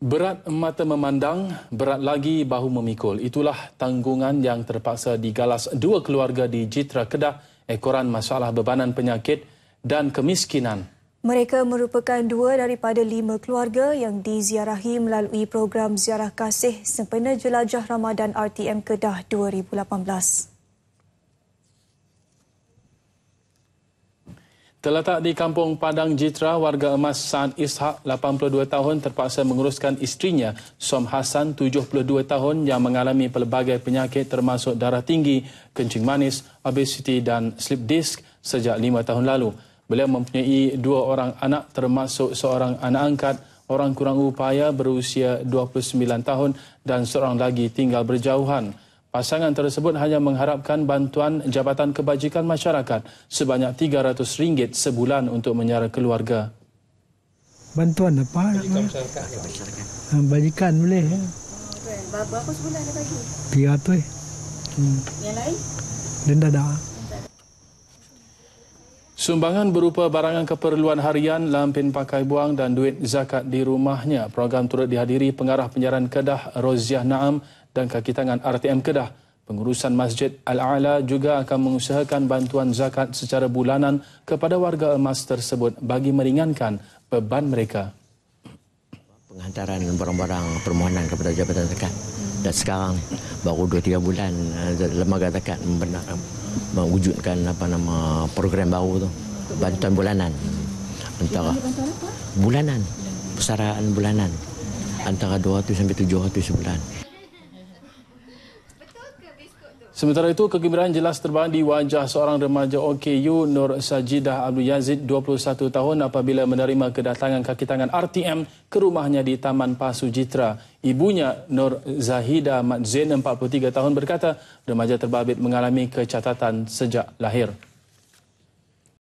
Berat mata memandang, berat lagi bahu memikul. Itulah tanggungan yang terpaksa digalas dua keluarga di Jitra Kedah ekoran masalah bebanan penyakit dan kemiskinan. Mereka merupakan dua daripada lima keluarga yang diziarahi melalui program Ziarah Kasih sempena Jelajah Ramadan RTM Kedah 2018. Terletak di Kampung Padang Jitra, warga emas San Ishak, 82 tahun, terpaksa menguruskan istrinya, Som Hasan 72 tahun, yang mengalami pelbagai penyakit termasuk darah tinggi, kencing manis, obesiti dan slip disk sejak 5 tahun lalu. Beliau mempunyai dua orang anak termasuk seorang anak angkat, orang kurang upaya berusia 29 tahun dan seorang lagi tinggal berjauhan. Pasangan tersebut hanya mengharapkan bantuan Jabatan Kebajikan Masyarakat sebanyak RM300 sebulan untuk menyara keluarga. Bantuan apa? Kebajikan masyarakat. Kebajikan ah, boleh. Ya? Berapa sebulan dia bagi? RM300. Hmm. Yang lain? Denda dah. Sumbangan berupa barangan keperluan harian, lampin pakai buang dan duit zakat di rumahnya. Program turut dihadiri pengarah penyiaran Kedah Roziah Naam dan kaki tangan RTM Kedah. Pengurusan Masjid Al-A'la juga akan mengusahakan bantuan zakat secara bulanan kepada warga emas tersebut bagi meringankan beban mereka. Penghantaran barang-barang permohonan kepada Jabatan Zakat dan sekarang baru 2-3 bulan eh, lembaga zakat membenarkan mewujudkan apa nama program baru tu bantuan bulanan antara bulanan persaraan bulanan antara 200 sampai 700 sebulan Sementara itu, kegembiraan jelas terbang di wajah seorang remaja OKU Nur Sajidah Abdul Yazid, 21 tahun apabila menerima kedatangan kaki tangan RTM ke rumahnya di Taman Pasu Jitra. Ibunya Nur Zahida Mat Zain 43 tahun berkata, remaja terbabit mengalami kecatatan sejak lahir.